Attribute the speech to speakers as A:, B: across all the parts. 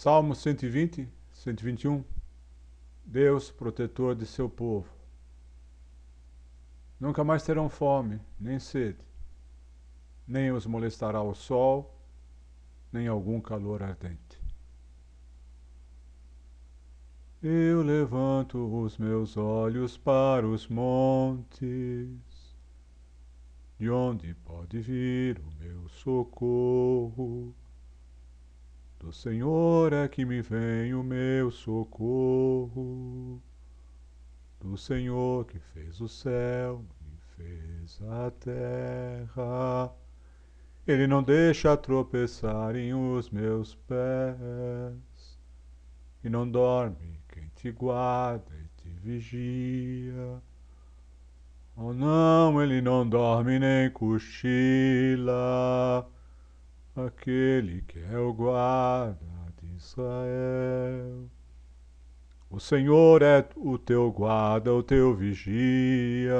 A: Salmo 120, 121. Deus, protetor de seu povo. Nunca mais terão fome, nem sede, nem os molestará o sol, nem algum calor ardente. Eu levanto os meus olhos para os montes, de onde pode vir o meu socorro. Do Senhor é que me vem o meu socorro, do Senhor que fez o céu e fez a terra. Ele não deixa tropeçarem os meus pés, e não dorme quem te guarda e te vigia. Oh não, ele não dorme nem cochila aquele que é o guarda de Israel. O Senhor é o teu guarda, o teu vigia.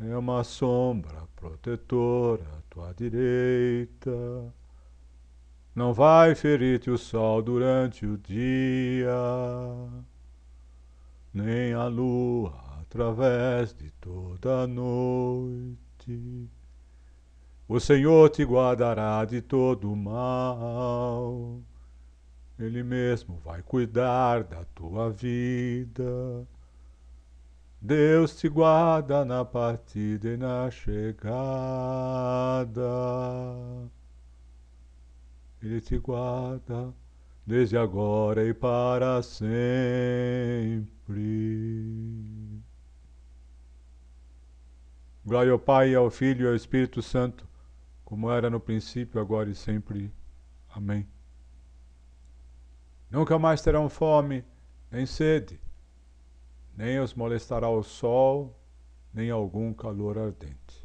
A: É uma sombra protetora à tua direita. Não vai ferir-te o sol durante o dia, nem a lua através de toda a noite. O Senhor te guardará de todo mal. Ele mesmo vai cuidar da tua vida. Deus te guarda na partida e na chegada. Ele te guarda desde agora e para sempre. Glória ao Pai, ao Filho e ao Espírito Santo como era no princípio, agora e sempre. Amém. Nunca mais terão fome, nem sede, nem os molestará o sol, nem algum calor ardente.